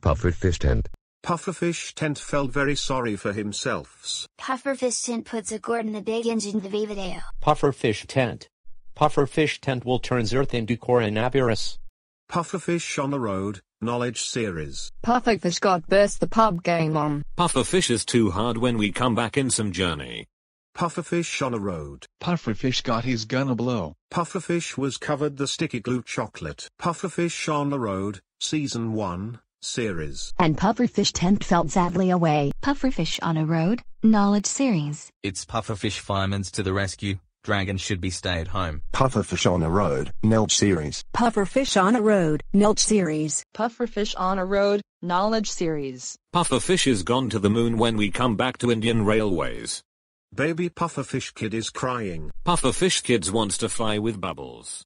Pufferfish tent. Pufferfish tent felt very sorry for himself. Pufferfish tent puts a gourd in the big engine the video. Pufferfish tent. Pufferfish tent will turns earth into coronavirus. Pufferfish on the road, knowledge series. Pufferfish got burst the pub game on. Pufferfish is too hard when we come back in some journey. Pufferfish on a road. Pufferfish got his gonna blow. Pufferfish was covered the sticky glue chocolate. Pufferfish on the road, season 1, series. And pufferfish tent felt sadly away. Pufferfish on a road, knowledge series. It's pufferfish Fireman's to the rescue. Dragon should be stay at home. Pufferfish on a road, Knowledge series. Pufferfish on a road, Knowledge series. Pufferfish on a road, knowledge series. Pufferfish is gone to the moon when we come back to Indian Railways. Baby Pufferfish Kid is crying. Pufferfish Kids wants to fly with bubbles.